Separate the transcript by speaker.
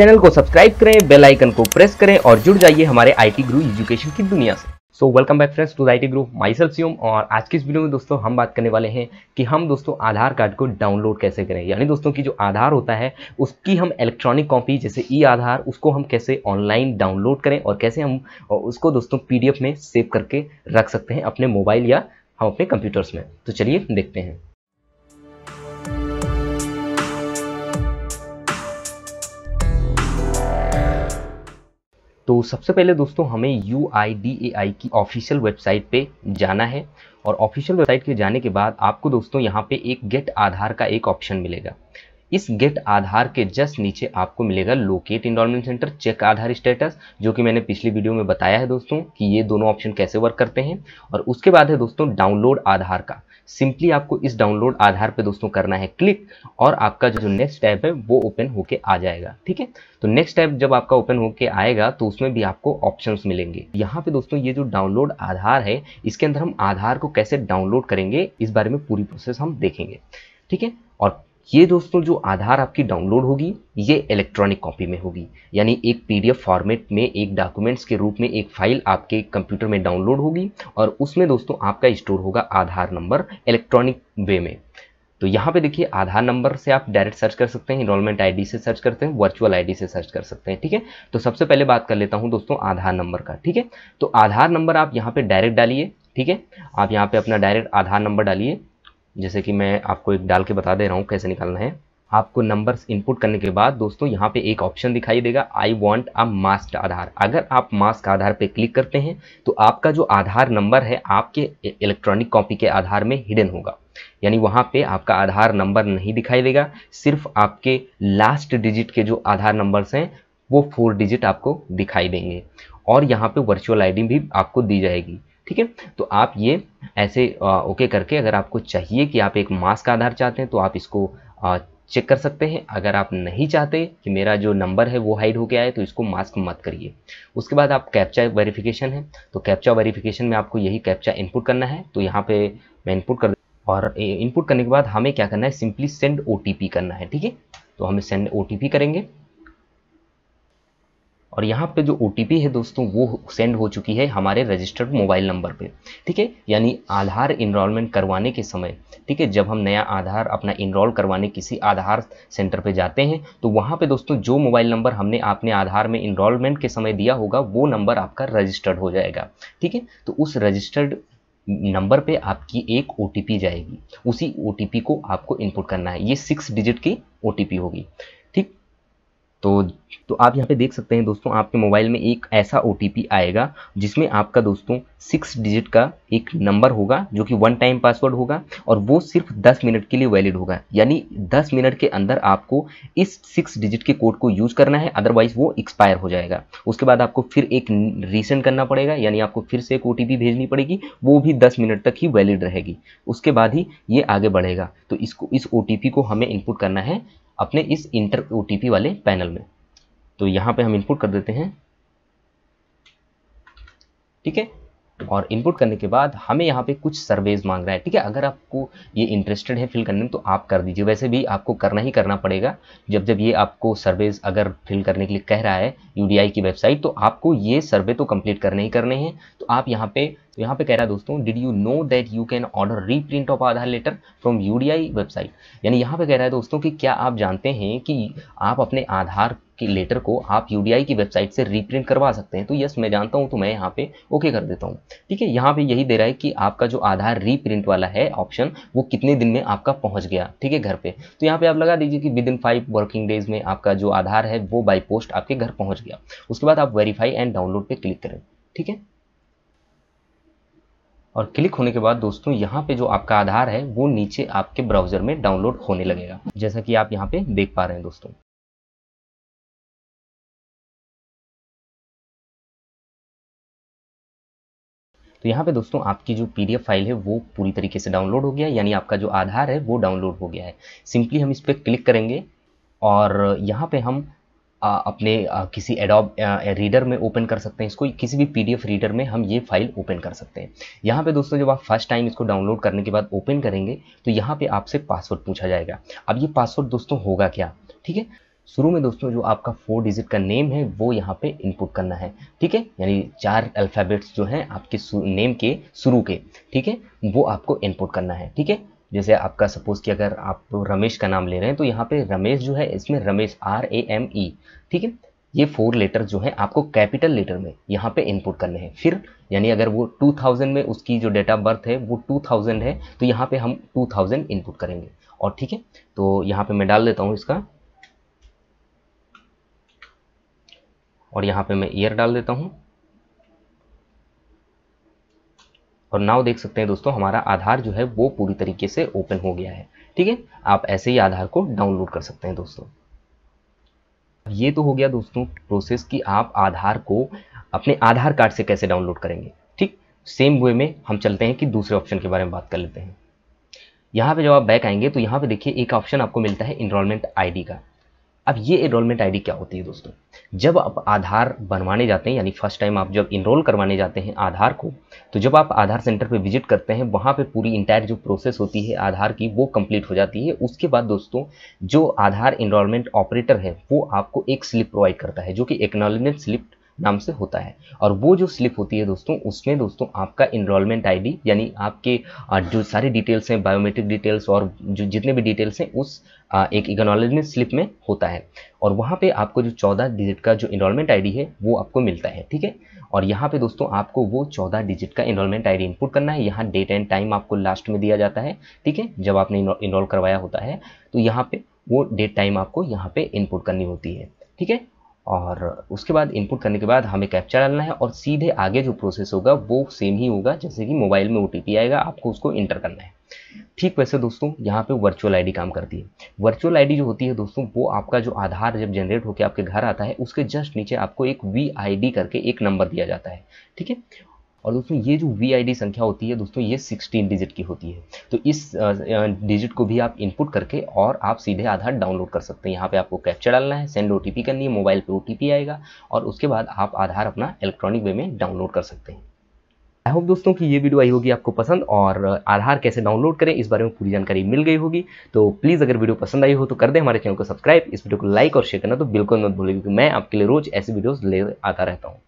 Speaker 1: channel को subscribe करें bell icon को प्रेस करें और जुड़ जाइए हमारे आई टी गुरु एजुकेशन की दुनिया से so welcome back friends to I T group my self seem और आज की इस वीडियो में दोस्तों हम बात करने वाले हैं कि हम दोस्तों आधार कार्ड को डाउनलोड कैसे करें यानी दोस्तों की जो आधार होता है उसकी हम इलेक्ट्रॉनिक कॉपी जैसे ई आधार उसको हम कैसे ऑनलाइन डाउनलोड करें और कैसे हम उसको दोस्तों पी में सेव करके रख सकते हैं अपने मोबाइल या हम अपने कंप्यूटर्स में तो चलिए देखते हैं तो सबसे पहले दोस्तों हमें यू आई की ऑफिशियल वेबसाइट पे जाना है और ऑफिशियल वेबसाइट के जाने के बाद आपको दोस्तों यहाँ पे एक गेट आधार का एक ऑप्शन मिलेगा इस गेट आधार के जस्ट नीचे आपको मिलेगा locate enrolment centre check Aadhaar status जो कि मैंने पिछली वीडियो में बताया है दोस्तों कि ये दोनों ऑप्शन कैसे वर्क करते हैं और उसके बाद है दोस्तों डाउनलोड आधार का सिंपली आपको इस डाउनलोड आधार पे दोस्तों करना है क्लिक और आपका जो नेक्स्ट टैब है वो ओपन होके आ जाएगा ठीक है तो नेक्स्ट टैब जब आपका ओपन होके आएगा तो उसमें भी आपको ऑप्शन मिलेंगे यहाँ पे दोस्तों ये जो डाउनलोड आधार है इसके अंदर हम आधार को कैसे डाउनलोड करेंगे इस बारे में पूरी प्रोसेस हम देखेंगे ठीक है और ये दोस्तों जो आधार आपकी डाउनलोड होगी ये इलेक्ट्रॉनिक कॉपी में होगी यानी एक पीडीएफ फॉर्मेट में एक डॉक्यूमेंट्स के रूप में एक फाइल आपके कंप्यूटर में डाउनलोड होगी और उसमें दोस्तों आपका स्टोर होगा आधार नंबर इलेक्ट्रॉनिक वे में तो यहाँ पे देखिए आधार नंबर से आप डायरेक्ट सर्च कर सकते हैं इनरोलमेंट आईडी से सर्च करते हैं वर्चुअल आईडी से सर्च कर सकते हैं ठीक है तो सबसे पहले बात कर लेता हूँ दोस्तों आधार नंबर का ठीक है तो आधार नंबर आप यहाँ पे डायरेक्ट डालिए ठीक है आप यहाँ पे अपना डायरेक्ट आधार नंबर डालिए जैसे कि मैं आपको एक डाल के बता दे रहा हूँ कैसे निकालना है आपको नंबर्स इनपुट करने के बाद दोस्तों यहाँ पे एक ऑप्शन दिखाई देगा आई वॉन्ट अ मास्ट आधार अगर आप मास्क आधार पे क्लिक करते हैं तो आपका जो आधार नंबर है आपके इलेक्ट्रॉनिक कॉपी के आधार में हिडन होगा यानी वहाँ पे आपका आधार नंबर नहीं दिखाई देगा सिर्फ आपके लास्ट डिजिट के जो आधार नंबर्स हैं वो फोर डिजिट आपको दिखाई देंगे और यहाँ पर वर्चुअल आई भी आपको दी जाएगी ठीक है तो आप ये ऐसे ओके करके अगर आपको चाहिए कि आप एक मास का आधार चाहते हैं तो आप इसको चेक कर सकते हैं अगर आप नहीं चाहते कि मेरा जो नंबर है वो हाइड होके आए तो इसको मास्क मत करिए उसके बाद आप कैप्चा वेरिफिकेशन है तो कैप्चा वेरिफिकेशन में आपको यही कैप्चा इनपुट करना है तो यहाँ पे मैं इनपुट कर और इनपुट करने के बाद हमें क्या करना है सिंपली सेंड ओ करना है ठीक है तो हमें सेंड ओ करेंगे और यहाँ पे जो ओ है दोस्तों वो सेंड हो चुकी है हमारे रजिस्टर्ड मोबाइल नंबर पे ठीक है यानी आधार इनरोलमेंट करवाने के समय ठीक है जब हम नया आधार अपना इनरोल करवाने किसी आधार सेंटर पे जाते हैं तो वहाँ पे दोस्तों जो मोबाइल नंबर हमने आपने आधार में इनरोलमेंट के समय दिया होगा वो नंबर आपका रजिस्टर्ड हो जाएगा ठीक है तो उस रजिस्टर्ड नंबर पे आपकी एक ओ जाएगी उसी ओ को आपको इनपुट करना है ये सिक्स डिजिट की ओ होगी तो तो आप यहाँ पे देख सकते हैं दोस्तों आपके मोबाइल में एक ऐसा ओ आएगा जिसमें आपका दोस्तों सिक्स डिजिट का एक नंबर होगा जो कि वन टाइम पासवर्ड होगा और वो सिर्फ दस मिनट के लिए वैलिड होगा यानी दस मिनट के अंदर आपको इस सिक्स डिजिट के कोड को यूज़ करना है अदरवाइज वो एक्सपायर हो जाएगा उसके बाद आपको फिर एक रीसेंड करना पड़ेगा यानी आपको फिर से एक ओ भेजनी पड़ेगी वो भी दस मिनट तक ही वैलिड रहेगी उसके बाद ही ये आगे बढ़ेगा तो इसको इस ओ को हमें इनपुट करना है अपने इस इंटर ओ वाले पैनल में तो यहाँ पे हम इनपुट कर देते हैं ठीक है और इनपुट करने के बाद हमें यहाँ पे कुछ सर्वेज मांग रहा है ठीक है अगर आपको ये इंटरेस्टेड है फिल करने में तो आप कर दीजिए वैसे भी आपको करना ही करना पड़ेगा जब जब ये आपको सर्वेज अगर फिल करने के लिए कह रहा है यू की वेबसाइट तो आपको ये सर्वे तो कंप्लीट करने ही करने हैं तो आप यहाँ पे तो यहाँ पे कह रहा है दोस्तों did you know that you can order reprint of Aadhaar letter from U website यानी यहाँ पे कह रहा है दोस्तों कि क्या आप जानते हैं कि आप अपने आधार की लेटर को आप यू की वेबसाइट से रीप्रिंट करवा सकते हैं तो यस मैं जानता हूँ तो मैं यहाँ पे ओके कर देता हूँ ठीक है यहाँ पे यही दे रहा है कि आपका जो आधार रीप्रिंट वाला है ऑप्शन वो कितने दिन में आपका पहुँच गया ठीक है घर पे तो यहाँ पे आप लगा दीजिए कि within five working days में आपका जो आधार है वो बाई पोस्ट आपके घर पहुँच गया उसके बाद आप वेरीफाई एंड डाउनलोड पर क्लिक करें ठीक है और क्लिक होने के बाद दोस्तों यहाँ पे जो आपका आधार है वो नीचे आपके ब्राउजर में डाउनलोड होने लगेगा जैसा कि आप यहाँ पे देख पा रहे हैं दोस्तों तो यहाँ पे दोस्तों आपकी जो पी फाइल है वो पूरी तरीके से डाउनलोड हो गया यानी आपका जो आधार है वो डाउनलोड हो गया है सिंपली हम इस पर क्लिक करेंगे और यहाँ पे हम आ, अपने आ, किसी एडॉप रीडर में ओपन कर सकते हैं इसको किसी भी पीडीएफ रीडर में हम ये फाइल ओपन कर सकते हैं यहाँ पे दोस्तों जब आप फर्स्ट टाइम इसको डाउनलोड करने के बाद ओपन करेंगे तो यहाँ पे आपसे पासवर्ड पूछा जाएगा अब ये पासवर्ड दोस्तों होगा क्या ठीक है शुरू में दोस्तों जो आपका फोर डिजिट का नेम है वो यहाँ पे इनपुट करना है ठीक है यानी चार अल्फ़ाबेट्स जो हैं आपके नेम के शुरू के ठीक है वो आपको इनपुट करना है ठीक है जैसे आपका सपोज़ कि अगर आप रमेश का नाम ले रहे हैं तो यहाँ पे रमेश जो है इसमें Ramesh R A M E ठीक है ये फोर लेटर जो है आपको कैपिटल लेटर में यहाँ पे इनपुट करने हैं फिर यानी अगर वो 2000 में उसकी जो डेट ऑफ बर्थ है वो 2000 है तो यहाँ पे हम 2000 इनपुट करेंगे और ठीक है तो यहाँ पे मैं डाल देता हूँ इसका और यहाँ पे मैं ईयर डाल देता हूँ और नाव देख सकते हैं दोस्तों हमारा आधार जो है वो पूरी तरीके से ओपन हो गया है ठीक है आप ऐसे ही आधार को डाउनलोड कर सकते हैं दोस्तों ये तो हो गया दोस्तों प्रोसेस कि आप आधार को अपने आधार कार्ड से कैसे डाउनलोड करेंगे ठीक सेम वे में हम चलते हैं कि दूसरे ऑप्शन के बारे में बात कर लेते हैं यहाँ पे जब आप बैक आएंगे तो यहाँ पे देखिए एक ऑप्शन आपको मिलता है इनरोलमेंट आईडी का अब ये इनरोलमेंट आईडी क्या होती है दोस्तों जब आप आधार बनवाने जाते हैं यानी फर्स्ट टाइम आप जब इनरोल करवाने जाते हैं आधार को तो जब आप आधार सेंटर पे विजिट करते हैं वहाँ पे पूरी इंटायर जो प्रोसेस होती है आधार की वो कंप्लीट हो जाती है उसके बाद दोस्तों जो आधार इनरोलमेंट ऑपरेटर है वो आपको एक स्लिप प्रोवाइड करता है जो कि एक्नोलमेंट स्लिप नाम से होता है और वो जो स्लिप होती है दोस्तों उसमें दोस्तों आपका इनरोलमेंट आईडी यानी आपके जो सारी डिटेल्स हैं बायोमेट्रिक डिटेल्स और जो जितने भी डिटेल्स हैं उस एक इकोनॉलजमेंट स्लिप में होता है और वहाँ पे आपको जो चौदह डिजिट का जो इनरोलमेंट आईडी है वो आपको मिलता है ठीक है और यहाँ पे दोस्तों आपको वो चौदह डिजिट का इनरोलमेंट आईडी इनपुट करना है यहाँ डेट एंड टाइम आपको लास्ट में दिया जाता है ठीक है जब आपने इनरोल करवाया होता है तो यहाँ पे वो डेट टाइम आपको यहाँ पे इनपुट करनी होती है ठीक है और उसके बाद इनपुट करने के बाद हमें कैप्चा डालना है और सीधे आगे जो प्रोसेस होगा वो सेम ही होगा जैसे कि मोबाइल में ओ आएगा आपको उसको इंटर करना है ठीक वैसे दोस्तों यहाँ पे वर्चुअल आईडी काम करती है वर्चुअल आईडी जो होती है दोस्तों वो आपका जो आधार जब जनरेट होकर आपके घर आता है उसके जस्ट नीचे आपको एक वी करके एक नंबर दिया जाता है ठीक है और दोस्तों ये जो वी संख्या होती है दोस्तों ये 16 डिजिट की होती है तो इस डिजिट को भी आप इनपुट करके और आप सीधे आधार डाउनलोड कर सकते हैं यहाँ पे आपको कैप्चर डालना है सेंड ओ करनी है मोबाइल पर ओ आएगा और उसके बाद आप आधार अपना इलेक्ट्रॉनिक वे में डाउनलोड कर सकते हैं आई होप दोस्तों कि ये वीडियो आई होगी आपको पसंद और आधार कैसे डाउनलोड करें इस बारे में पूरी जानकारी मिल गई होगी तो प्लीज़ अगर वीडियो पसंद आई हो तो कर दें हमारे चैनल को सब्सक्राइब इस वीडियो को लाइक और शेयर करना तो बिल्कुल मत भूलें क्योंकि मैं आपके लिए रोज़ ऐसी वीडियोज़ ले आता रहता हूँ